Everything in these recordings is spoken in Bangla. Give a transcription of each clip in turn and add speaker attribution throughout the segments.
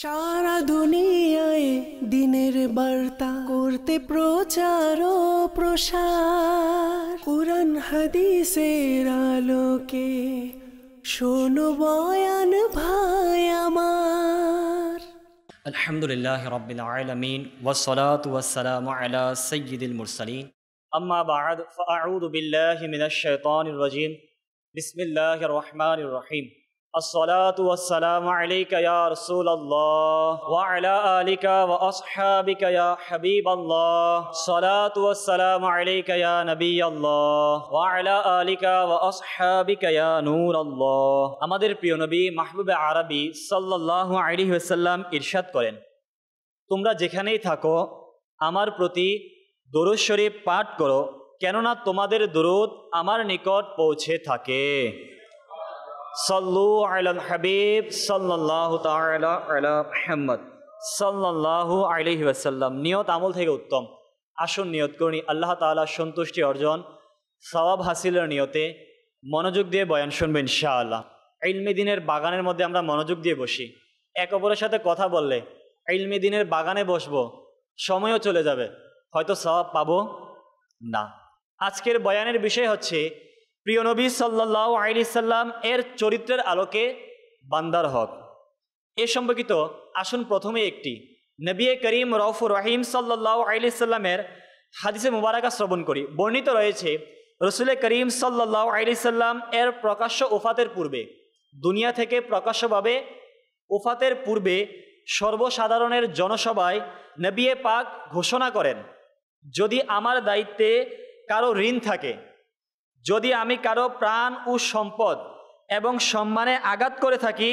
Speaker 1: সারা দুনিয়ায় দিনের বার্তা করতে প্রচার ও প্রসার কোরআন হাদিসের আলোকে শোনো বয়ান ভাই আমার আলহামদুলিল্লাহ রবিল আলমিন ওসলাত ওয়াসালাম আলা সৈয়দুল মুরসালিন أما بعد فأعوذ بالله من الشيطان الرجيم بسم الله الرحمن الرحيم الصلاة والسلام عليك يا رسول الله وعلى آلك وأصحابك يا حبيب الله الصلاة والسلام عليك يا نبي الله وعلى آلك وأصحابك يا نور الله আমাদের প্রিয় নবী মাহবুবে আরবি সাল্লাল্লাহু আলাইহি ওয়াসাল্লাম ইরশাদ করেন তোমরা যেখানেই থাকো আমার প্রতি দরুদ শরীফ পাঠ করো কেননা তোমাদের দরুদ আমার নিকট পৌঁছে থাকে সল্লু আলম হাবিব সাল্লাহ তাহম্মদ সাল্লাহ আলহি আসাল্লাম নিয়ত আমল থেকে উত্তম আসুন নিয়ত করি আল্লাহ তালা সন্তুষ্টি অর্জন সওয়াব হাসিলের নিয়তে মনোযোগ দিয়ে বয়ান শুনবেন শাহ ইনশাআল্লাহ ইলমেদিনের বাগানের মধ্যে আমরা মনোযোগ দিয়ে বসি এক অপরের সাথে কথা বললে ইলমেদিনের বাগানে বসবো সময়ও চলে যাবে হয়তো সওয়াব পাবো না আজকের বয়ানের বিষয় হচ্ছে প্রিয় নবী সাল্লাহ আলি সাল্লাম এর চরিত্রের আলোকে বান্দার হক এ সম্পর্কিত আসুন প্রথমে একটি নবী করিম রফ রাহিম সাল্লাহ আলি সাল্লামের হাদিসে মুবারাকা শ্রবণ করি বর্ণিত রয়েছে রসুল করিম সাল্লাহ আলি সাল্লাম এর প্রকাশ্য ওফাতের পূর্বে দুনিয়া থেকে প্রকাশ্যভাবে ওফাতের পূর্বে সর্বসাধারণের জনসভায় নবিয়ে পাক ঘোষণা করেন যদি আমার দায়িত্বে কারো ঋণ থাকে যদি আমি কারো প্রাণ ও সম্পদ এবং সম্মানে আঘাত করে থাকি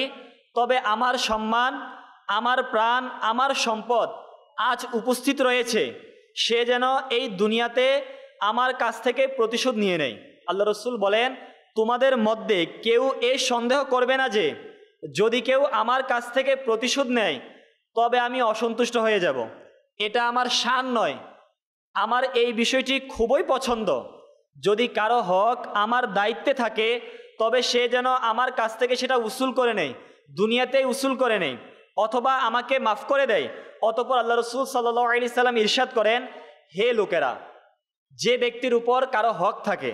Speaker 1: তবে আমার সম্মান আমার প্রাণ আমার সম্পদ আজ উপস্থিত রয়েছে সে যেন এই দুনিয়াতে আমার কাছ থেকে প্রতিশোধ নিয়ে নেয় আল্লাহ রসুল বলেন তোমাদের মধ্যে কেউ এ সন্দেহ করবে না যে যদি কেউ আমার কাছ থেকে প্রতিশোধ নেয় তবে আমি অসন্তুষ্ট হয়ে যাব এটা আমার শান নয় আমার এই বিষয়টি খুবই পছন্দ যদি কারো হক আমার দায়িত্বে থাকে তবে সে যেন আমার কাছ থেকে সেটা উসুল করে নেয় দুনিয়াতেই উসুল করে নেয় অথবা আমাকে মাফ করে দেয় অতপর আল্লাহ রসুল সাল্লাহ আলি সাল্লাম ইরশাদ করেন হে লোকেরা যে ব্যক্তির উপর কারো হক থাকে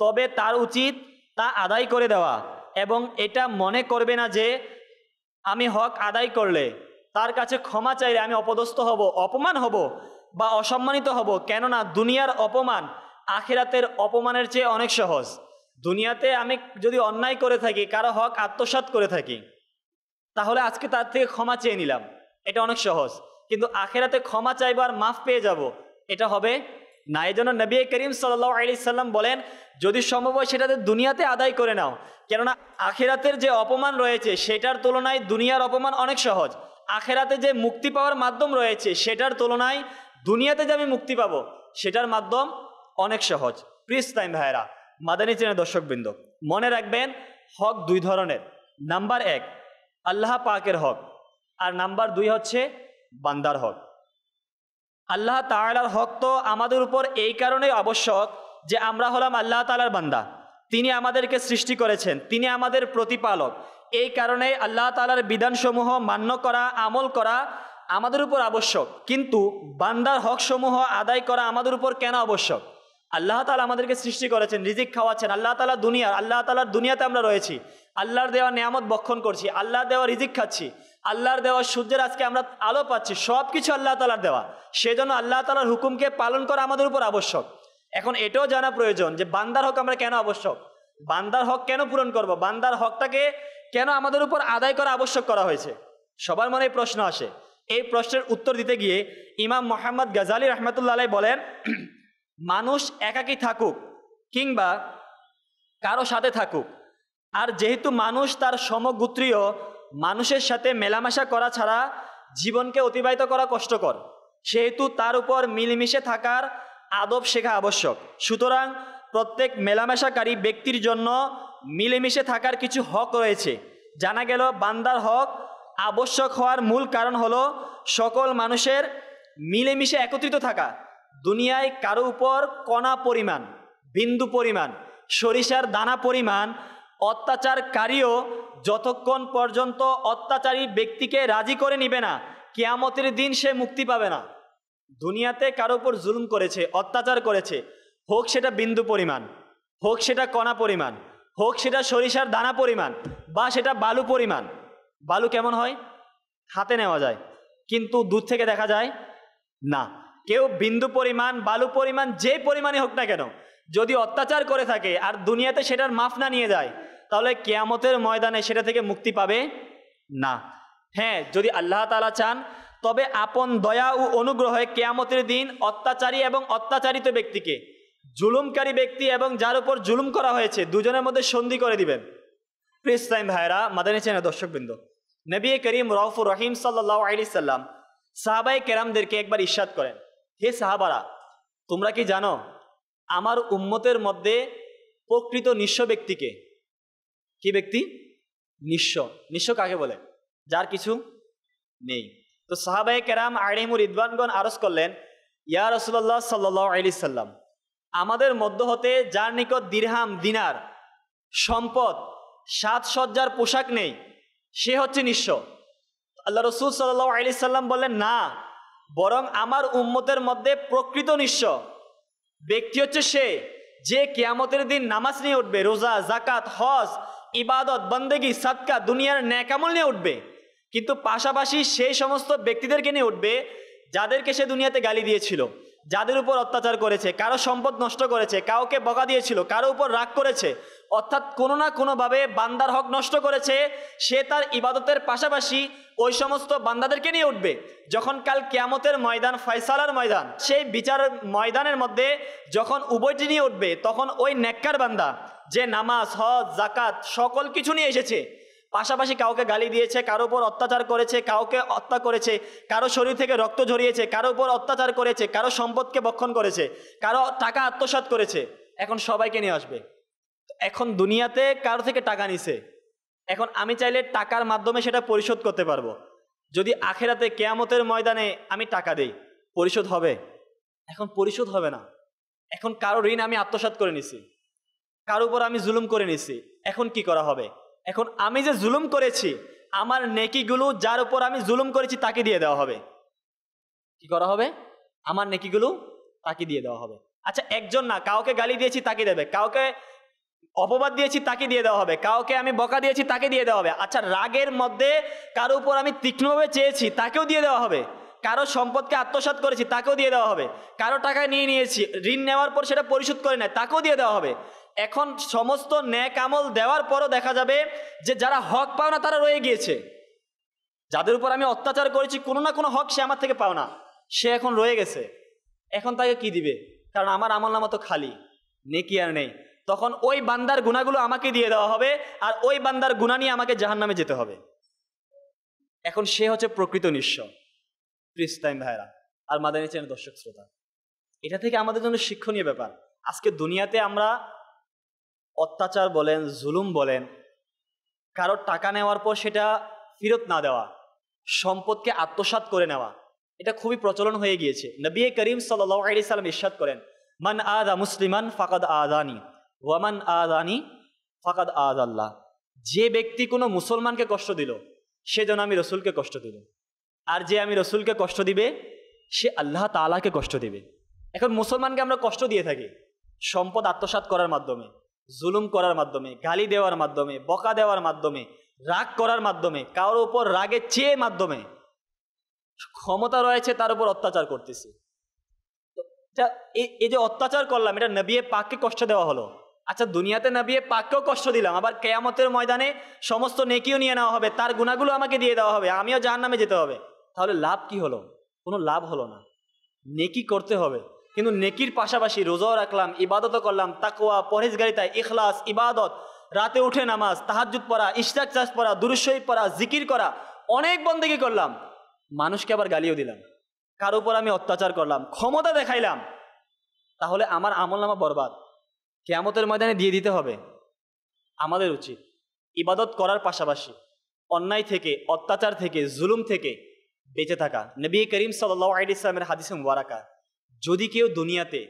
Speaker 1: তবে তার উচিত তা আদায় করে দেওয়া এবং এটা মনে করবে না যে আমি হক আদায় করলে তার কাছে ক্ষমা চাইলে আমি অপদস্থ হব অপমান হব বা অসম্মানিত হব কেননা দুনিয়ার অপমান আখেরাতের অপমানের চেয়ে অনেক সহজ দুনিয়াতে আমি যদি অন্যায় করে থাকি কারো হক আত্মসাত করে থাকি তাহলে আজকে তার থেকে ক্ষমা চেয়ে নিলাম এটা অনেক সহজ কিন্তু আখেরাতে ক্ষমা চাইবার মাফ পেয়ে যাব এটা হবে না এই জন্য নবী করিম সাল্লাহ আলি সাল্লাম বলেন যদি সম্ভব হয় সেটাতে দুনিয়াতে আদায় করে নাও কেননা আখেরাতের যে অপমান রয়েছে সেটার তুলনায় দুনিয়ার অপমান অনেক সহজ আখেরাতে যে মুক্তি পাওয়ার মাধ্যম রয়েছে সেটার তুলনায় দুনিয়াতে যে আমি মুক্তি পাবো সেটার মাধ্যম অনেক সহজ প্রিস টাইম ভাইরা মাদানী চেনের দর্শকবৃন্দ মনে রাখবেন হক দুই ধরনের নাম্বার এক আল্লাহ পাকের হক আর নাম্বার দুই হচ্ছে বান্দার হক আল্লাহ তালার হক তো আমাদের উপর এই কারণে আবশ্যক যে আমরা হলাম আল্লাহ তালার বান্দা তিনি আমাদেরকে সৃষ্টি করেছেন তিনি আমাদের প্রতিপালক এই কারণে আল্লাহ তালার বিধানসমূহ মান্য করা আমল করা আমাদের উপর আবশ্যক কিন্তু বান্দার হকসমূহ আদায় করা আমাদের উপর কেন আবশ্যক আল্লাহ তালা আমাদেরকে সৃষ্টি করেছেন রিজিক খাওয়াচ্ছেন আল্লাহ তালা দুনিয়া আল্লাহ তালার দুনিয়াতে আমরা রয়েছি আল্লাহর দেওয়া নিয়ামত বক্ষণ করছি আল্লাহর দেওয়া রিজিক খাচ্ছি আল্লাহর দেওয়া সূর্যের আজকে আমরা আলো পাচ্ছি সব কিছু আল্লাহ তালার দেওয়া সেজন্য আল্লাহ তালার হুকুমকে পালন করা আমাদের উপর আবশ্যক এখন এটাও জানা প্রয়োজন যে বান্দার হক আমরা কেন আবশ্যক বান্দার হক কেন পূরণ করব বান্দার হকটাকে কেন আমাদের উপর আদায় করা আবশ্যক করা হয়েছে সবার মনে প্রশ্ন আসে এই প্রশ্নের উত্তর দিতে গিয়ে ইমাম মোহাম্মদ গাজালি রহমতুল্লাহ বলেন মানুষ একাকি থাকুক কিংবা কারো সাথে থাকুক আর যেহেতু মানুষ তার সমগোত্রীয় মানুষের সাথে মেলামেশা করা ছাড়া জীবনকে অতিবাহিত করা কষ্টকর সেহেতু তার উপর মিলেমিশে থাকার আদব শেখা আবশ্যক সুতরাং প্রত্যেক মেলামেশাকারী ব্যক্তির জন্য মিলেমিশে থাকার কিছু হক রয়েছে জানা গেল বান্দার হক আবশ্যক হওয়ার মূল কারণ হলো সকল মানুষের মিলেমিশে একত্রিত থাকা দুনিয়ায় কারো উপর কণা পরিমাণ বিন্দু পরিমাণ সরিষার দানা পরিমাণ অত্যাচারকারীও যতক্ষণ পর্যন্ত অত্যাচারী ব্যক্তিকে রাজি করে নিবে না কেয়ামতের দিন সে মুক্তি পাবে না দুনিয়াতে কারো উপর জুলুম করেছে অত্যাচার করেছে হোক সেটা বিন্দু পরিমাণ হোক সেটা কণা পরিমাণ হোক সেটা সরিষার দানা পরিমাণ বা সেটা বালু পরিমাণ বালু কেমন হয় হাতে নেওয়া যায় কিন্তু দূর থেকে দেখা যায় না কেউ বিন্দু পরিমাণ বালু পরিমাণ যে পরিমাণে হোক না কেন যদি অত্যাচার করে থাকে আর দুনিয়াতে সেটার মাফ না নিয়ে যায় তাহলে কেয়ামতের ময়দানে সেটা থেকে মুক্তি পাবে না হ্যাঁ যদি আল্লাহ তালা চান তবে আপন দয়া ও অনুগ্রহে কেয়ামতের দিন অত্যাচারী এবং অত্যাচারিত ব্যক্তিকে জুলুমকারী ব্যক্তি এবং যার উপর জুলুম করা হয়েছে দুজনের মধ্যে সন্ধি করে দিবেন প্লিজ টাইম ভাইরা মাদানী চেনা দর্শকবৃন্দ নবী করিম রহফুর রহিম সাল্লাহ আলি সাল্লাম সাহাবাই কেরামদেরকে একবার ইস্বাদ করেন হে সাহাবারা তোমরা কি জানো আমার উম্মতের মধ্যে প্রকৃত নিঃস্ব ব্যক্তিকে কি ব্যক্তি নিঃস্ব নিঃস্ব কাকে বলে যার কিছু নেই তো সাহাবাই কেরাম আলিমুর ইদবানগণ আরস করলেন ইয়া রসুল্লাহ সাল্লাহ আলি সাল্লাম আমাদের মধ্য হতে যার নিকট দিরহাম দিনার সম্পদ সাজসজ্জার পোশাক নেই সে হচ্ছে নিঃস্ব আল্লাহ রসুল সাল্লাহ আলি সাল্লাম বললেন না বরং আমার উম্মতের মধ্যে প্রকৃত নিঃস্ব ব্যক্তি হচ্ছে সে যে কেয়ামতের দিন নামাজ নিয়ে উঠবে রোজা জাকাত হজ ইবাদত বন্দেগি সাতকা দুনিয়ার ন্যাকামল নিয়ে উঠবে কিন্তু পাশাপাশি সেই সমস্ত ব্যক্তিদেরকে নিয়ে উঠবে যাদেরকে সে দুনিয়াতে গালি দিয়েছিল যাদের উপর অত্যাচার করেছে কারো সম্পদ নষ্ট করেছে কাউকে বকা দিয়েছিল কারো উপর রাগ করেছে অর্থাৎ কোনো না কোনোভাবে বান্দার হক নষ্ট করেছে সে তার ইবাদতের পাশাপাশি ওই সমস্ত বান্দাদেরকে নিয়ে উঠবে যখন কাল কেয়ামতের ময়দান ফয়সালার ময়দান সেই বিচার ময়দানের মধ্যে যখন উভয়টি নিয়ে উঠবে তখন ওই নেককার বান্দা যে নামাজ হজ জাকাত সকল কিছু নিয়ে এসেছে পাশাপাশি কাউকে গালি দিয়েছে কারো উপর অত্যাচার করেছে কাউকে হত্যা করেছে কারো শরীর থেকে রক্ত ঝরিয়েছে কারো উপর অত্যাচার করেছে কারো সম্পদকে বক্ষণ করেছে কারো টাকা আত্মসাত করেছে এখন সবাইকে নিয়ে আসবে এখন দুনিয়াতে কারো থেকে টাকা নিছে এখন আমি চাইলে টাকার মাধ্যমে সেটা পরিশোধ করতে পারবো যদি আখেরাতে কেয়ামতের ময়দানে আমি টাকা দেই পরিশোধ হবে এখন পরিশোধ হবে না এখন কারো ঋণ আমি আত্মসাত করে নিছি কারো উপর আমি জুলুম করে নিছি এখন কি করা হবে এখন আমি যে জুলুম করেছি আমার নেকিগুলো যার উপর আমি জুলুম করেছি তাকে দিয়ে দেওয়া হবে কি করা হবে আমার নেকিগুলো তাকে দিয়ে দেওয়া হবে আচ্ছা একজন না কাউকে গালি দিয়েছি তাকে দেবে কাউকে অপবাদ দিয়েছি তাকে দিয়ে দেওয়া হবে কাউকে আমি বকা দিয়েছি তাকে দিয়ে দেওয়া হবে আচ্ছা রাগের মধ্যে কারো উপর আমি তীক্ষ্ণভাবে চেয়েছি তাকেও দিয়ে দেওয়া হবে কারো সম্পদকে আত্মসাত করেছি তাকেও দিয়ে দেওয়া হবে কারো টাকা নিয়ে নিয়েছি ঋণ নেওয়ার পর সেটা পরিশোধ করে নেয় তাকেও দিয়ে দেওয়া হবে এখন সমস্ত ন্যাক আমল দেওয়ার পরও দেখা যাবে যে যারা হক পাও না তারা রয়ে গিয়েছে যাদের উপর আমি অত্যাচার করেছি কোনো না কোনো হক সে আমার থেকে পাও না সে এখন রয়ে গেছে এখন তাকে কি দিবে কারণ আমার আমল নামা তো খালি নেকি আর নেই তখন ওই বান্দার গুণাগুলো আমাকে দিয়ে দেওয়া হবে আর ওই বান্দার গুণা নিয়ে আমাকে জাহান নামে যেতে হবে এখন সে হচ্ছে প্রকৃত নিঃস্ব প্রিস টাইম ভাইরা আর মাদানি চেন দর্শক শ্রোতা এটা থেকে আমাদের জন্য শিক্ষণীয় ব্যাপার আজকে দুনিয়াতে আমরা অত্যাচার বলেন জুলুম বলেন কারোর টাকা নেওয়ার পর সেটা ফেরত না দেওয়া সম্পদকে আত্মসাত করে নেওয়া এটা খুবই প্রচলন হয়ে গিয়েছে নবী করিম সাল্লি সাল্লাম ইস্বাদ করেন মান আদা মুসলিমান ফাকাদ আদানি ওয়ামান আদানি ফাকাদ আদ আল্লাহ যে ব্যক্তি কোনো মুসলমানকে কষ্ট দিল সে যেন আমি রসুলকে কষ্ট দিল আর যে আমি রসুলকে কষ্ট দিবে সে আল্লাহ তালাকে কষ্ট দিবে এখন মুসলমানকে আমরা কষ্ট দিয়ে থাকি সম্পদ আত্মসাত করার মাধ্যমে জুলুম করার মাধ্যমে গালি দেওয়ার মাধ্যমে বকা দেওয়ার মাধ্যমে রাগ করার মাধ্যমে কারোর উপর রাগে চেয়ে মাধ্যমে ক্ষমতা রয়েছে তার উপর অত্যাচার করতেছি এই যে অত্যাচার করলাম এটা নবিয়ে পাককে কষ্ট দেওয়া হলো আচ্ছা দুনিয়াতে নবিয়ে পাককেও কষ্ট দিলাম আবার কেয়ামতের ময়দানে সমস্ত নেকিও নিয়ে নেওয়া হবে তার গুণাগুলো আমাকে দিয়ে দেওয়া হবে আমিও যার নামে যেতে হবে তাহলে লাভ কি হলো কোনো লাভ হলো না নেকি করতে হবে কিন্তু নেকির পাশাপাশি রোজাও রাখলাম ইবাদতও করলাম তাকোয়া পরেজগারিতা ইখলাস ইবাদত রাতে উঠে নামাজ তাহাজুদ পড়া ইশাক চাষ পড়া দুরুসহিদ পড়া জিকির করা অনেক বন্দেগি করলাম মানুষকে আবার গালিও দিলাম কার উপর আমি অত্যাচার করলাম ক্ষমতা দেখাইলাম তাহলে আমার আমল নামা বরবাদ কেয়ামতের ময়দানে দিয়ে দিতে হবে আমাদের উচিত ইবাদত করার পাশাপাশি অন্যায় থেকে অত্যাচার থেকে জুলুম থেকে বেঁচে থাকা নবী করিম সাল্লাহ আলি ইসলামের হাদিসে মুবারাকা যদি কেউ দুনিয়াতে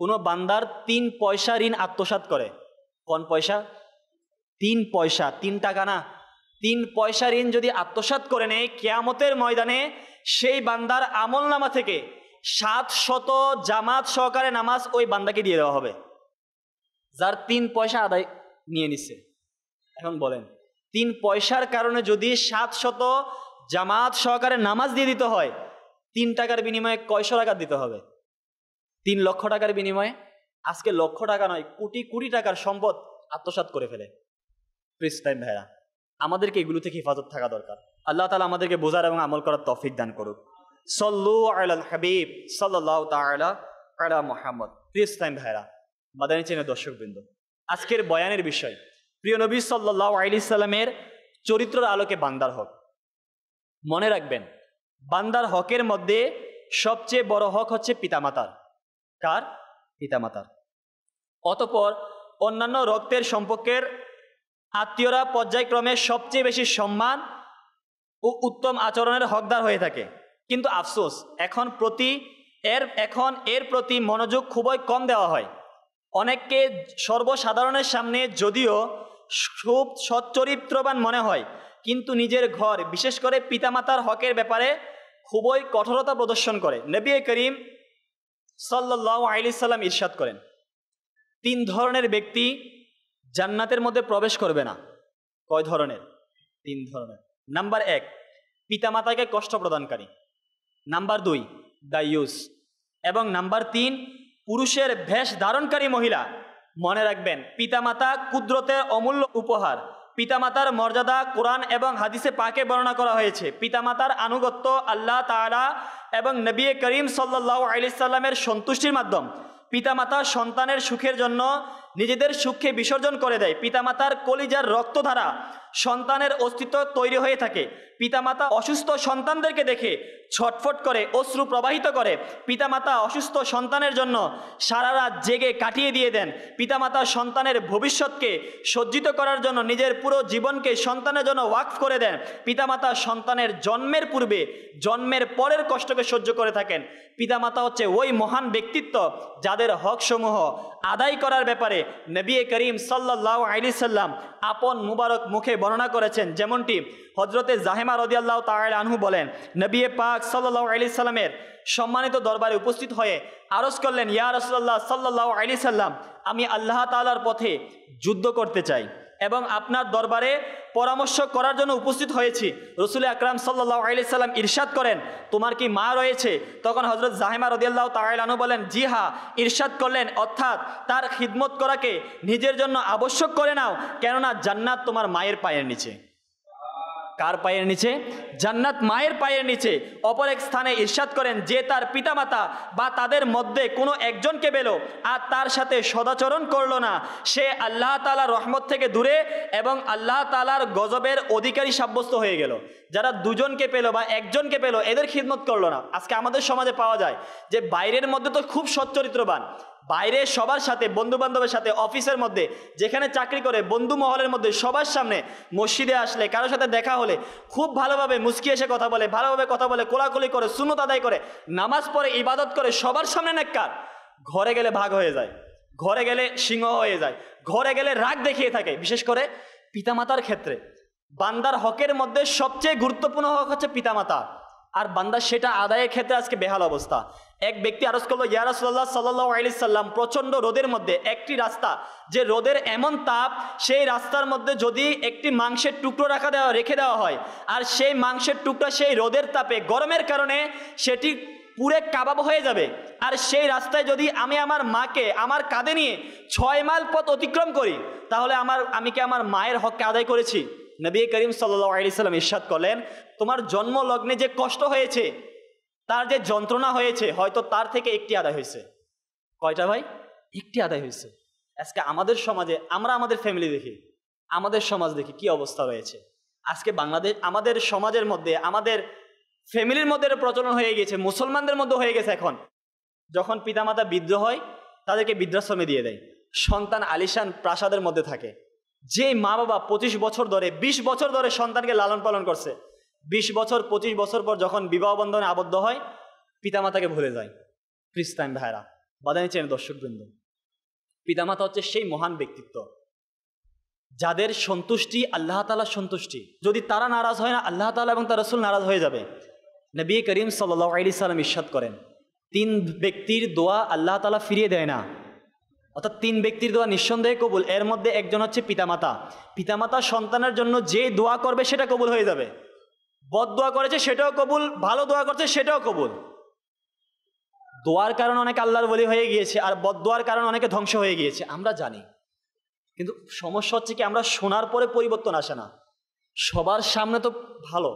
Speaker 1: কোনো বান্দার তিন পয়সা ঋণ আত্মসাত করে কোন পয়সা তিন পয়সা তিন টাকা না তিন পয়সা ঋণ যদি আত্মসাত করে নেয় কেয়ামতের ময়দানে সেই বান্দার আমল নামা থেকে সাত শত জামাত সহকারে নামাজ ওই বান্দাকে দিয়ে দেওয়া হবে যার তিন পয়সা আদায় নিয়ে নিছে এখন বলেন তিন পয়সার কারণে যদি সাত শত জামাত সহকারে নামাজ দিয়ে দিতে হয় তিন টাকার বিনিময়ে কয়শো টাকা দিতে হবে তিন লক্ষ টাকার বিনিময়ে আজকে লক্ষ টাকা নয় কোটি কোটি টাকার সম্পদ আত্মসাত করে ফেলে প্রিস টাইম ভাইরা আমাদেরকে এগুলো থেকে হেফাজত থাকা দরকার আল্লাহ তালা আমাদেরকে বোঝার এবং আমল করার তফিক দান করুক সল্লু আল হাবিব সাল্লাহ তালা মোহাম্মদ প্রিস টাইম ভাইরা মাদানী চেনের দর্শকবৃন্দ আজকের বয়ানের বিষয় প্রিয় নবী সাল্লাহ আলি সাল্লামের চরিত্রের আলোকে বান্দার হক মনে রাখবেন বান্দার হকের মধ্যে সবচেয়ে বড় হক হচ্ছে পিতামাতার কার পিতামাতার অতপর অন্যান্য রক্তের সম্পর্কের আত্মীয়রা পর্যায়ক্রমে সবচেয়ে বেশি সম্মান ও উত্তম আচরণের হকদার হয়ে থাকে কিন্তু আফসোস এখন প্রতি এর এখন এর প্রতি মনোযোগ খুবই কম দেওয়া হয় অনেককে সর্বসাধারণের সামনে যদিও খুব সচ্চরিত্রবান মনে হয় কিন্তু নিজের ঘর বিশেষ করে পিতামাতার হকের ব্যাপারে খুবই কঠোরতা প্রদর্শন করে নবী করিম সাল্লাহ আলি সাল্লাম ইরশাদ করেন তিন ধরনের ব্যক্তি জান্নাতের মধ্যে প্রবেশ করবে না কয় ধরনের তিন ধরনের নাম্বার এক পিতামাতাকে কষ্ট প্রদানকারী নাম্বার দুই দ্যুস এবং নাম্বার তিন পুরুষের ভেষ ধারণকারী মহিলা মনে রাখবেন পিতামাতা কুদরতের অমূল্য উপহার পিতামাতার মর্যাদা কোরআন এবং হাদিসে পাকে বর্ণনা করা হয়েছে পিতামাতার আনুগত্য আল্লাহ তালা এবং নবী করিম সাল্লাহ আলিসাল্লামের সন্তুষ্টির মাধ্যম পিতামাতা সন্তানের সুখের জন্য নিজেদের সুখে বিসর্জন করে দেয় পিতামাতার কলিজার রক্তধারা সন্তানের অস্তিত্ব তৈরি হয়ে থাকে পিতামাতা অসুস্থ সন্তানদেরকে দেখে ছটফট করে অশ্রু প্রবাহিত করে পিতামাতা অসুস্থ সন্তানের জন্য সারা রাত জেগে কাটিয়ে দিয়ে দেন পিতামাতা সন্তানের ভবিষ্যৎকে সজ্জিত করার জন্য নিজের পুরো জীবনকে সন্তানের জন্য ওয়াকফ করে দেন পিতামাতা সন্তানের জন্মের পূর্বে জন্মের পরের কষ্টকে সহ্য করে থাকেন পিতামাতা হচ্ছে ওই মহান ব্যক্তিত্ব যাদের হকসমূহ আদায় করার ব্যাপারে নবী করিম সাল্লাহ আলি সাল্লাম আপন মুবারক মুখে বর্ণনা করেছেন যেমনটি হজরতে জাহেমা রদিয়াল্লাহ তাহলে আনহু বলেন নবী পাক সাল্লাহ আলি সাল্লামের সম্মানিত দরবারে উপস্থিত হয়ে আরজ করলেন ইয়া রসল্লাহ সাল্লাহ আলি সাল্লাম আমি আল্লাহ তালার পথে যুদ্ধ করতে চাই এবং আপনার দরবারে পরামর্শ করার জন্য উপস্থিত হয়েছি রসুল আকরাম আলি সাল্লাম ইরশাদ করেন তোমার কি মা রয়েছে তখন হজরত জাহেমা রদিয়াল্লাহ তাহলানু বলেন জি হা ইরশাদ করলেন অর্থাৎ তার খিদমত করাকে নিজের জন্য আবশ্যক করে নাও কেননা জান্নাত তোমার মায়ের পায়ের নিচে কার পায়ের নিচে জান্নাত মায়ের পায়ের নিচে অপর এক স্থানে ঈর্ষাদ করেন যে তার পিতামাতা বা তাদের মধ্যে কোনো একজনকে পেল আর তার সাথে সদাচরণ করলো না সে আল্লাহ তালার রহমত থেকে দূরে এবং আল্লাহ তালার গজবের অধিকারী সাব্যস্ত হয়ে গেল যারা দুজনকে পেলো বা একজনকে পেলো এদের খিদমত করলো না আজকে আমাদের সমাজে পাওয়া যায় যে বাইরের মধ্যে তো খুব সচ্চরিত্রবান বাইরে সবার সাথে বন্ধু বান্ধবের সাথে অফিসের মধ্যে যেখানে চাকরি করে বন্ধু মহলের মধ্যে সবার সামনে মসজিদে আসলে কারোর সাথে দেখা হলে খুব ভালোভাবে মুস্কি এসে কথা বলে ভালোভাবে কথা বলে কোলাকুলি করে সুনত আদায় করে নামাজ পড়ে ইবাদত করে সবার সামনে নেককার ঘরে গেলে ভাগ হয়ে যায় ঘরে গেলে সিংহ হয়ে যায় ঘরে গেলে রাগ দেখিয়ে থাকে বিশেষ করে পিতামাতার ক্ষেত্রে বান্দার হকের মধ্যে সবচেয়ে গুরুত্বপূর্ণ হক হচ্ছে পিতামাতা আর বান্দা সেটা আদায়ের ক্ষেত্রে আজকে বেহাল অবস্থা এক ব্যক্তি আরজ করলো ইয়ারাসল্লাহ সাল্লাহ আলি সাল্লাম প্রচণ্ড রোদের মধ্যে একটি রাস্তা যে রোদের এমন তাপ সেই রাস্তার মধ্যে যদি একটি মাংসের টুকরো রাখা দেওয়া রেখে দেওয়া হয় আর সেই মাংসের টুকরা সেই রোদের তাপে গরমের কারণে সেটি পুরে কাবাব হয়ে যাবে আর সেই রাস্তায় যদি আমি আমার মাকে আমার কাঁধে নিয়ে ছয় মাইল পথ অতিক্রম করি তাহলে আমার আমি কি আমার মায়ের হককে আদায় করেছি নবী করিম সাল্লাম ইস্বাদ করলেন তোমার জন্ম লগ্নে যে কষ্ট হয়েছে তার যে যন্ত্রণা হয়েছে হয়তো তার থেকে একটি আদায় হয়েছে কয়টা ভাই একটি আদায় হয়েছে আজকে আমাদের সমাজে আমরা আমাদের ফ্যামিলি দেখি আমাদের সমাজ দেখি কি অবস্থা রয়েছে আজকে বাংলাদেশ আমাদের সমাজের মধ্যে আমাদের ফ্যামিলির মধ্যে প্রচলন হয়ে গেছে মুসলমানদের মধ্যে হয়ে গেছে এখন যখন পিতামাতা বিদ্রোহ হয় তাদেরকে বৃদ্ধাশ্রমে দিয়ে দেয় সন্তান আলিশান প্রাসাদের মধ্যে থাকে যে মা বাবা পঁচিশ বছর ধরে ২০ বছর ধরে সন্তানকে লালন পালন করছে ২০ বছর ২৫ বছর পর যখন বিবাহ বন্ধনে আবদ্ধ হয় পিতামাতাকে ভুলে যায় খ্রিস্টান ভাইরা বাদানি চেন দর্শকবৃন্দ পিতামাতা হচ্ছে সেই মহান ব্যক্তিত্ব যাদের সন্তুষ্টি আল্লাহ তালার সন্তুষ্টি যদি তারা নারাজ হয় না আল্লাহ তালা এবং তার রসুল নারাজ হয়ে যাবে নবী করিম সাল্লাহ আলি সাল্লাম ইস্বাদ করেন তিন ব্যক্তির দোয়া আল্লাহ তালা ফিরিয়ে দেয় না অর্থাৎ তিন ব্যক্তির দোয়া নিঃসন্দেহে কবুল এর মধ্যে একজন হচ্ছে পিতামাতা পিতামাতা সন্তানের জন্য যে দোয়া করবে সেটা কবুল হয়ে যাবে বদ দোয়া করেছে সেটাও কবুল ভালো দোয়া করছে সেটাও কবুল দোয়ার কারণে অনেক আল্লাহর বলি হয়ে গিয়েছে আর বদ দোয়ার কারণে অনেকে ধ্বংস হয়ে গিয়েছে আমরা জানি কিন্তু সমস্যা হচ্ছে কি আমরা শোনার পরে পরিবর্তন আসে না সবার সামনে তো ভালো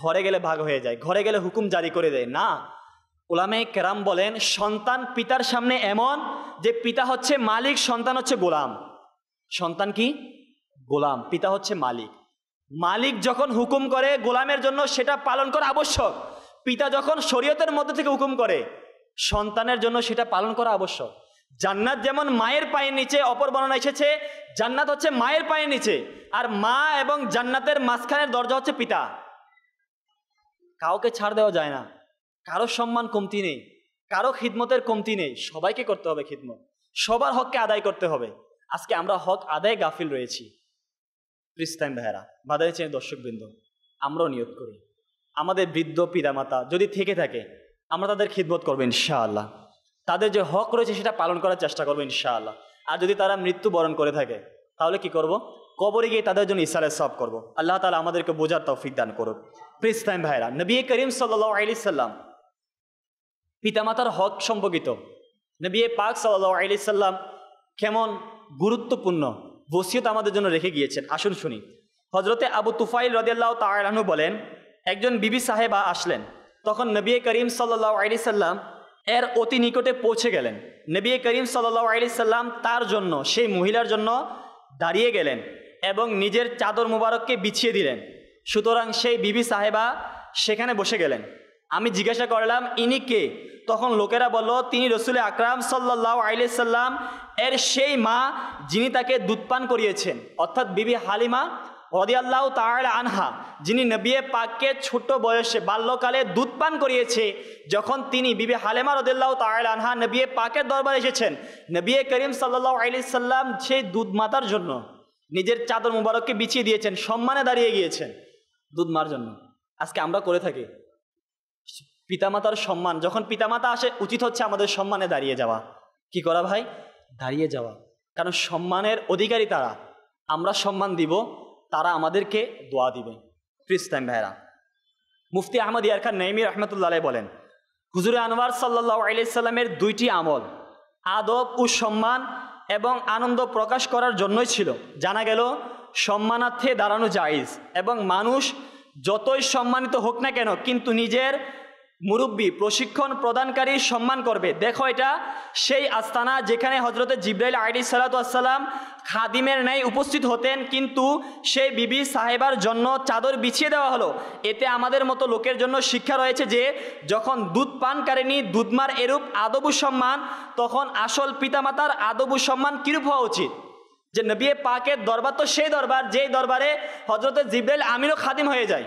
Speaker 1: ঘরে গেলে ভাগ হয়ে যায় ঘরে গেলে হুকুম জারি করে দেয় না ওলামে কেরাম বলেন সন্তান পিতার সামনে এমন যে পিতা হচ্ছে মালিক সন্তান হচ্ছে গোলাম সন্তান কি গোলাম পিতা হচ্ছে মালিক মালিক যখন হুকুম করে গোলামের জন্য সেটা পালন করা আবশ্যক পিতা যখন শরীয়তের মধ্যে থেকে হুকুম করে সন্তানের জন্য সেটা পালন করা আবশ্যক জান্নাত যেমন মায়ের পায়ের নিচে অপর বর্ণনা এসেছে জান্নাত হচ্ছে মায়ের পায়ের নিচে আর মা এবং জান্নাতের মাঝখানের দরজা হচ্ছে পিতা কাউকে ছাড় দেওয়া যায় না কারো সম্মান কমতি নেই কারো খিদমতের কমতি নেই সবাইকে করতে হবে খিদমত সবার হককে আদায় করতে হবে আজকে আমরা হক আদায় গাফিল রয়েছি প্রিস্তাইম ভাইয়েরা বাদায় চেয়ে দর্শকবৃন্দ আমরাও নিয়োগ করি আমাদের বৃদ্ধ পিতামাতা যদি থেকে থাকে আমরা তাদের খিদমত করবো ইনশাআল্লাহ তাদের যে হক রয়েছে সেটা পালন করার চেষ্টা করবো ইনশাআল্লাহ আর যদি তারা মৃত্যুবরণ করে থাকে তাহলে কি করব কবরে গিয়ে তাদের জন্য ইশারে সব করব আল্লাহ তালা আমাদেরকে বোঝার তৌফিক দান করুক প্রিস্তাইম ভাইরা নবী করিম সাল্লাহ আলি সাল্লাম পিতামাতার হক সম্পর্কিত নবিয়ে পাক সাল্লাহ আলি সাল্লাম কেমন গুরুত্বপূর্ণ বসিয়ত আমাদের জন্য রেখে গিয়েছেন আসুন শুনি হজরতে আবু তুফাইল রদিয়াল্লাহ তাহু বলেন একজন বিবি সাহেবা আসলেন তখন নবী করিম সাল্লা আলি সাল্লাম এর অতি নিকটে পৌঁছে গেলেন নবী করিম সাল্লা আলি সাল্লাম তার জন্য সেই মহিলার জন্য দাঁড়িয়ে গেলেন এবং নিজের চাদর মুবারককে বিছিয়ে দিলেন সুতরাং সেই বিবি সাহেবা সেখানে বসে গেলেন আমি জিজ্ঞাসা করলাম ইনি কে তখন লোকেরা বলল তিনি রসুল আকরাম সাল্লাহ আলিয়াল্লাম এর সেই মা যিনি তাকে দুধপান করিয়েছেন অর্থাৎ বিবি হালিমা রদিয়াল্লাহ তাহলে আনহা যিনি নবিয়ে পাককে ছোট বয়সে বাল্যকালে দুধ পান করিয়েছে যখন তিনি বিবি হালেমা রদিল্লাহ তাহলে আনহা নবিয়ে পাকের দরবার এসেছেন নবিয়ে করিম সাল্লাহ আলি সাল্লাম সেই দুধ মাতার জন্য নিজের চাদর মুবারককে বিছিয়ে দিয়েছেন সম্মানে দাঁড়িয়ে গিয়েছেন দুধ মার জন্য আজকে আমরা করে থাকি পিতামাতার সম্মান যখন পিতামাতা আসে উচিত হচ্ছে আমাদের সম্মানে দাঁড়িয়ে যাওয়া কি করা ভাই দাঁড়িয়ে যাওয়া কারণ সম্মানের অধিকারী তারা আমরা সম্মান দিব তারা আমাদেরকে দোয়া দিবে ফ্রিস্তাইম ভাইরা মুফতি আহমদ ইয়ার খান নঈমি রহমতুল্লাহ বলেন হুজুরে আনোয়ার সাল্লাহ আলাইসাল্লামের দুইটি আমল আদব ও সম্মান এবং আনন্দ প্রকাশ করার জন্যই ছিল জানা গেল সম্মানার্থে দাঁড়ানো জায়জ এবং মানুষ যতই সম্মানিত হোক না কেন কিন্তু নিজের মুরব্বী প্রশিক্ষণ প্রদানকারী সম্মান করবে দেখো এটা সেই আস্তানা যেখানে হজরতে জিব্রাইল আইডি সালাতাম খাদিমের ন্যায় উপস্থিত হতেন কিন্তু সেই বিবি সাহেবার জন্য চাদর বিছিয়ে দেওয়া হলো এতে আমাদের মতো লোকের জন্য শিক্ষা রয়েছে যে যখন দুধ পান কারেনি দুধমার এরূপ আদবু সম্মান তখন আসল পিতামাতার আদবু সম্মান কিরূপ হওয়া উচিত যে নবী পাকের দরবার তো সেই দরবার যেই দরবারে হজরতে জিব্রাইল আমিরও খাদিম হয়ে যায়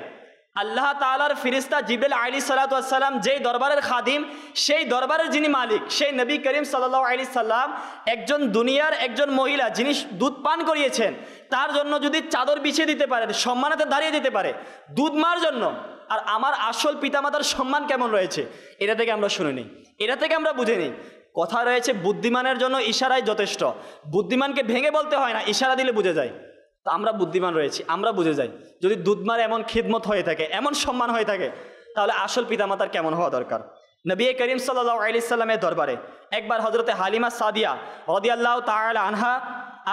Speaker 1: আল্লাহ তালার ফিরিস্তা জিবেল আলী সালাতাম যেই দরবারের খাদিম সেই দরবারের যিনি মালিক সেই নবী করিম সাল্লাহ আলী সাল্লাম একজন দুনিয়ার একজন মহিলা যিনি দুধ পান করিয়েছেন তার জন্য যদি চাদর বিছিয়ে দিতে পারে সম্মানাতে দাঁড়িয়ে দিতে পারে দুধ মার জন্য আর আমার আসল পিতামাতার সম্মান কেমন রয়েছে এটা থেকে আমরা শুনে নিই এটা থেকে আমরা বুঝে নিই কথা রয়েছে বুদ্ধিমানের জন্য ইশারাই যথেষ্ট বুদ্ধিমানকে ভেঙে বলতে হয় না ইশারা দিলে বুঝে যায় তো আমরা বুদ্ধিমান রয়েছি আমরা বুঝে যাই যদি দুধমার এমন খিদমত হয়ে থাকে এমন সম্মান হয়ে থাকে তাহলে আসল পিতামাতার কেমন হওয়া দরকার নবী করিম সাল্লাহ আলিয়াল্লামের দরবারে একবার হজরতে হালিমা সাদিয়া হদিয়াল্লাহ তাহলে আনহা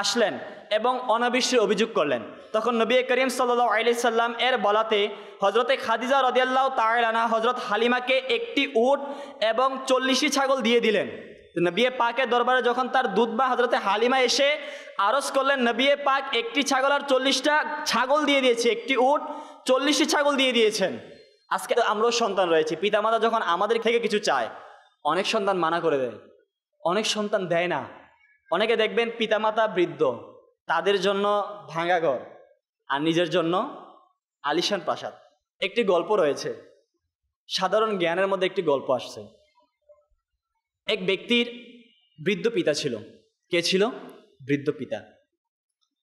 Speaker 1: আসলেন এবং অনাবিশ্বের অভিযোগ করলেন তখন নবী করিম সাল্লাহ আলি সাল্লাম এর বলাতে হজরতে খাদিজা রদিয়াল্লাহ তাহলে আনহা হজরত হালিমাকে একটি উট এবং চল্লিশটি ছাগল দিয়ে দিলেন নবিয়ে পাকের দরবারে যখন তার দুধ বা হজরতে হালিমা এসে আরস করলেন নবিয়ে পাক একটি ছাগল আর চল্লিশটা ছাগল দিয়ে দিয়েছে একটি উট চল্লিশটি ছাগল দিয়ে দিয়েছেন আজকে আমরাও সন্তান রয়েছে পিতামাতা যখন আমাদের থেকে কিছু চায় অনেক সন্তান মানা করে দেয় অনেক সন্তান দেয় না অনেকে দেখবেন পিতামাতা বৃদ্ধ তাদের জন্য ভাঙা ঘর আর নিজের জন্য আলিশান প্রাসাদ একটি গল্প রয়েছে সাধারণ জ্ঞানের মধ্যে একটি গল্প আসছে এক ব্যক্তির বৃদ্ধ পিতা ছিল কে ছিল বৃদ্ধ পিতা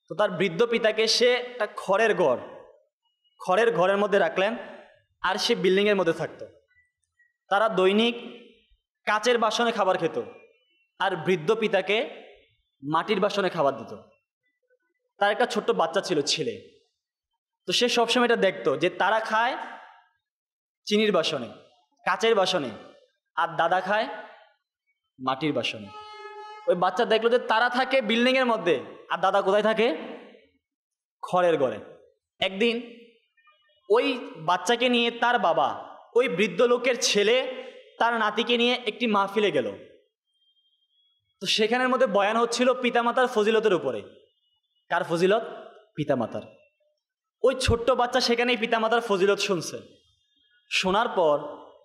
Speaker 1: তো তার বৃদ্ধ পিতাকে সে একটা খড়ের ঘর খড়ের ঘরের মধ্যে রাখলেন আর সে বিল্ডিংয়ের মধ্যে থাকতো তারা দৈনিক কাচের বাসনে খাবার খেত আর বৃদ্ধ পিতাকে মাটির বাসনে খাবার দিত তার একটা ছোট্ট বাচ্চা ছিল ছেলে তো সে সবসময় এটা দেখতো যে তারা খায় চিনির বাসনে কাচের বাসনে আর দাদা খায় মাটির বাসন ওই বাচ্চা দেখলো যে তারা থাকে বিল্ডিংয়ের মধ্যে আর দাদা কোথায় থাকে খড়ের ঘরে একদিন ওই বাচ্চাকে নিয়ে তার বাবা ওই বৃদ্ধ লোকের ছেলে তার নাতিকে নিয়ে একটি মাহফিলে গেল তো সেখানের মধ্যে বয়ান হচ্ছিল পিতামাতার ফজিলতের উপরে কার ফজিলত পিতামাতার ওই ছোট্ট বাচ্চা সেখানেই পিতামাতার ফজিলত শুনছে শোনার পর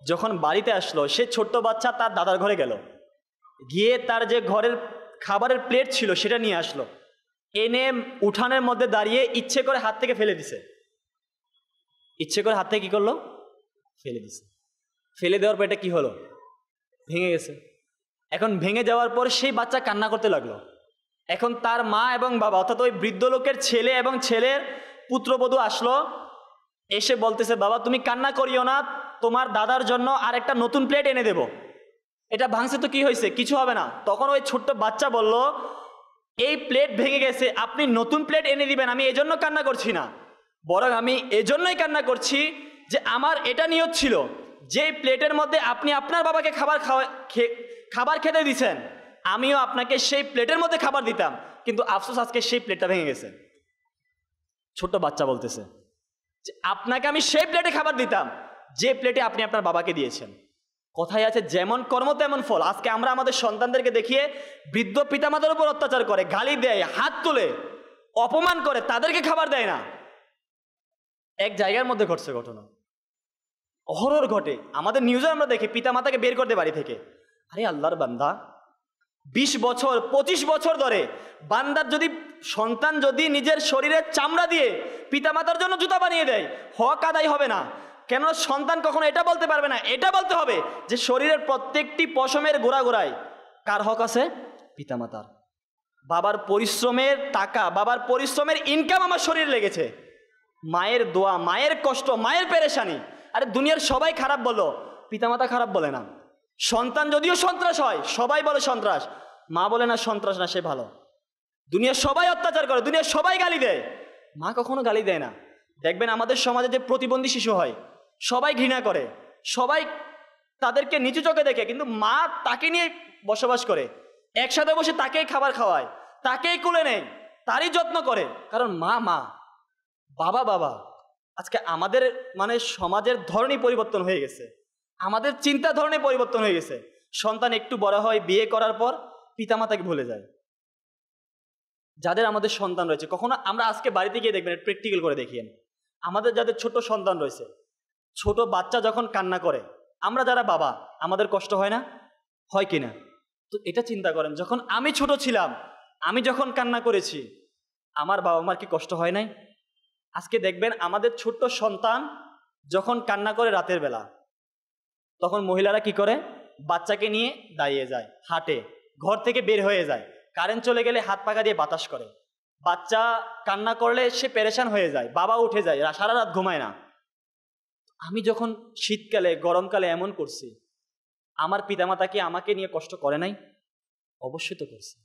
Speaker 1: যখন বাড়িতে আসলো সে ছোট্ট বাচ্চা তার দাদার ঘরে গেল গিয়ে তার যে ঘরের খাবারের প্লেট ছিল সেটা নিয়ে আসলো এনে উঠানের মধ্যে দাঁড়িয়ে ইচ্ছে করে হাত থেকে ফেলে দিছে ইচ্ছে করে হাত থেকে কী করলো ফেলে দিছে ফেলে দেওয়ার পর এটা কী হলো ভেঙে গেছে এখন ভেঙে যাওয়ার পর সেই বাচ্চা কান্না করতে লাগলো এখন তার মা এবং বাবা অর্থাৎ ওই বৃদ্ধ লোকের ছেলে এবং ছেলের পুত্রবধূ আসলো এসে বলতেছে বাবা তুমি কান্না করিও না তোমার দাদার জন্য আর একটা নতুন প্লেট এনে দেবো এটা ভাঙছে তো কি হয়েছে কিছু হবে না তখন ওই ছোট্ট বাচ্চা বলল এই প্লেট ভেঙে গেছে আপনি নতুন প্লেট এনে দিবেন আমি এজন্য কান্না করছি না বরং আমি এজন্যই কান্না করছি যে আমার এটা নিয়ত ছিল যে প্লেটের মধ্যে আপনি আপনার বাবাকে খাবার খাওয়া খাবার খেতে দিছেন আমিও আপনাকে সেই প্লেটের মধ্যে খাবার দিতাম কিন্তু আফসোস আজকে সেই প্লেটটা ভেঙে গেছে ছোট্ট বাচ্চা বলতেছে যে আপনাকে আমি সেই প্লেটে খাবার দিতাম যে প্লেটে আপনি আপনার বাবাকে দিয়েছেন কথায় আছে যেমন কর্ম তেমন ফল আজকে আমরা আমাদের সন্তানদেরকে দেখিয়ে বৃদ্ধ পিতামাতার উপর অত্যাচার করে গালি দেয় হাত তুলে অপমান করে তাদেরকে খাবার দেয় না এক জায়গার মধ্যে ঘটছে ঘটনা অহরর ঘটে আমাদের নিউজে আমরা দেখি পিতামাতাকে বের করতে বাড়ি থেকে আরে আল্লাহর বান্দা বিশ বছর ২৫ বছর ধরে বান্দার যদি সন্তান যদি নিজের শরীরের চামড়া দিয়ে পিতামাতার জন্য জুতা বানিয়ে দেয় হক আদায় হবে না কেন সন্তান কখনো এটা বলতে পারবে না এটা বলতে হবে যে শরীরের প্রত্যেকটি পশমের গোড়া গোড়ায় কার হক আছে পিতামাতার বাবার পরিশ্রমের টাকা বাবার পরিশ্রমের ইনকাম আমার শরীরে লেগেছে মায়ের দোয়া মায়ের কষ্ট মায়ের পেরেশানি আরে দুনিয়ার সবাই খারাপ বলো পিতামাতা খারাপ বলে না সন্তান যদিও সন্ত্রাস হয় সবাই বলে সন্ত্রাস মা বলে না সন্ত্রাস না সে ভালো দুনিয়া সবাই অত্যাচার করে দুনিয়া সবাই গালি দেয় মা কখনো গালি দেয় না দেখবেন আমাদের সমাজে যে প্রতিবন্ধী শিশু হয় সবাই ঘৃণা করে সবাই তাদেরকে নিচু চোখে দেখে কিন্তু মা তাকে নিয়ে বসবাস করে একসাথে বসে তাকেই খাবার খাওয়ায় তাকেই কুলে নেয় তারই যত্ন করে কারণ মা মা বাবা বাবা আজকে আমাদের মানে সমাজের ধরনই পরিবর্তন হয়ে গেছে আমাদের চিন্তা ধরনে পরিবর্তন হয়ে গেছে সন্তান একটু বড় হয় বিয়ে করার পর পিতামাতাকে ভুলে যায় যাদের আমাদের সন্তান রয়েছে কখনো আমরা আজকে বাড়িতে গিয়ে দেখবেন প্র্যাকটিক্যাল করে দেখিয়েন আমাদের যাদের ছোট সন্তান রয়েছে ছোট বাচ্চা যখন কান্না করে আমরা যারা বাবা আমাদের কষ্ট হয় না হয় কি না তো এটা চিন্তা করেন যখন আমি ছোট ছিলাম আমি যখন কান্না করেছি আমার বাবা মার কি কষ্ট হয় নাই আজকে দেখবেন আমাদের ছোট্ট সন্তান যখন কান্না করে রাতের বেলা তখন মহিলারা কি করে বাচ্চাকে নিয়ে দাঁড়িয়ে যায় হাটে ঘর থেকে বের হয়ে যায় কারেন্ট চলে গেলে হাত পাকা দিয়ে বাতাস করে বাচ্চা কান্না করলে সে পেরেশান হয়ে যায় বাবা উঠে যায় সারা রাত ঘুমায় না আমি যখন শীতকালে গরমকালে এমন করছি আমার পিতামাতা কি আমাকে নিয়ে কষ্ট করে নাই অবশ্যই তো করছে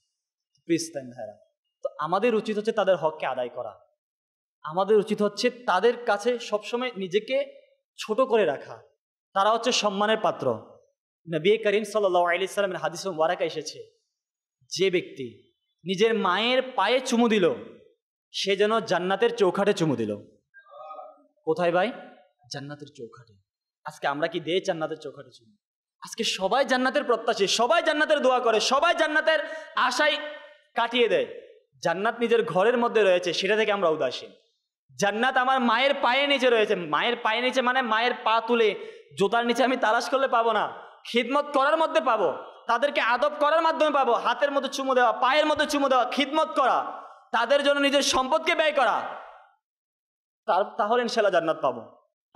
Speaker 1: প্রিস্তান ভাইরা তো আমাদের উচিত হচ্ছে তাদের হককে আদায় করা আমাদের উচিত হচ্ছে তাদের কাছে সবসময় নিজেকে ছোট করে রাখা তারা হচ্ছে সম্মানের পাত্র নবী করিম সাল্লাহ হাদিস ওয়ারাকা এসেছে যে ব্যক্তি নিজের মায়ের পায়ে চুমু দিল সে যেন জান্নাতের চৌখাটে চুমু দিল কোথায় ভাই জান্নাতের চৌখাটে আজকে আমরা কি দে জান্নাতের চৌখাটে চলি আজকে সবাই জান্নাতের প্রত্যাশী সবাই জান্নাতের দোয়া করে সবাই জান্নাতের আশায় কাটিয়ে দেয় জান্নাত নিজের ঘরের মধ্যে রয়েছে সেটা থেকে আমরা উদাসীন জান্নাত আমার মায়ের পায়ে নিচে রয়েছে মায়ের পায়ে নিচে মানে মায়ের পা তুলে জোতার নিচে আমি তালাশ করলে পাবো না খিদমত করার মধ্যে পাবো তাদেরকে আদব করার মাধ্যমে পাবো হাতের মধ্যে চুমু দেওয়া পায়ের মধ্যে চুমু দেওয়া খিদমত করা তাদের জন্য নিজের সম্পদকে ব্যয় করা তার তাহলে ইনশাল্লাহ জান্নাত পাবো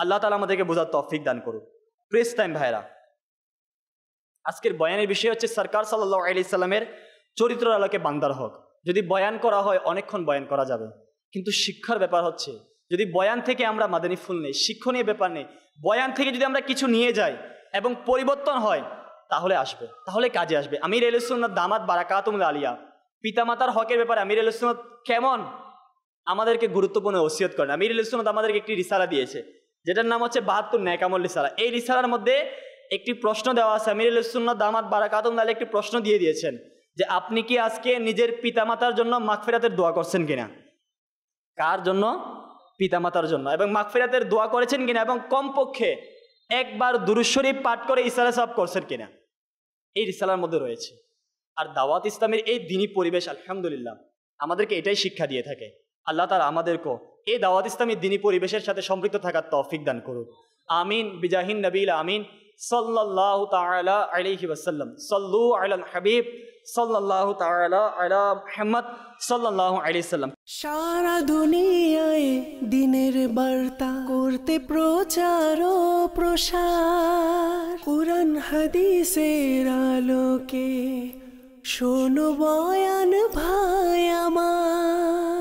Speaker 1: আল্লাহ তালা আমাদেরকে বোঝার তফিক দান করুক প্রেস টাইম ভাইরা আজকের বয়ানের বিষয় হচ্ছে সরকার সাল্লাহ আলি সাল্লামের চরিত্র আলোকে বান্দার হক যদি বয়ান করা হয় অনেকক্ষণ বয়ান করা যাবে কিন্তু শিক্ষার ব্যাপার হচ্ছে যদি বয়ান থেকে আমরা মাদানী ফুল নেই শিক্ষণীয় ব্যাপার নেই বয়ান থেকে যদি আমরা কিছু নিয়ে যাই এবং পরিবর্তন হয় তাহলে আসবে তাহলে কাজে আসবে আমির এলুসুন্নত দামাত বারাকাতুমুল আলিয়া পিতামাতার হকের ব্যাপারে আমির এলুসুন্নত কেমন আমাদেরকে গুরুত্বপূর্ণ ওসিয়ত করেন আমির এলুসুন্নত আমাদেরকে একটি রিসারা দিয়েছে যেটার নাম হচ্ছে বাহাত্তর ন্যাকামল রিসালা এই রিসালার মধ্যে একটি প্রশ্ন দেওয়া আছে আমিরুল সুন্নাত দামাত বারাকাতুম তাহলে একটি প্রশ্ন দিয়ে দিয়েছেন যে আপনি কি আজকে নিজের পিতামাতার জন্য মাগফিরাতের দোয়া করছেন কিনা কার জন্য পিতামাতার জন্য এবং মাগফিরাতের দোয়া করেছেন কিনা এবং কমপক্ষে একবার দুরুশ্বরী পাঠ করে ইসারা সাহ করছেন কিনা এই রিসালার মধ্যে রয়েছে আর দাওয়াত ইসলামের এই দিনী পরিবেশ আলহামদুলিল্লাহ আমাদেরকে এটাই শিক্ষা দিয়ে থাকে আল্লাহ তালা আমাদেরকেও এই দাওয়াত ইসলামী দিনী পরিবেশের সাথে সম্পৃক্ত থাকার তৌফিক দান করুক আমিন বিজাহিন নবীল আমিন সাল্লাহ তালা আলহি ওসাল্লাম সল্লু আল হাবিব সাল্লাহ তালা আলা মোহাম্মদ সাল্লাহ আলি সাল্লাম সারা দুনিয়ায় দিনের বার্তা করতে প্রচার ও প্রসার কোরআন হাদিসের আলোকে শোনো বয়ান ভায়ামা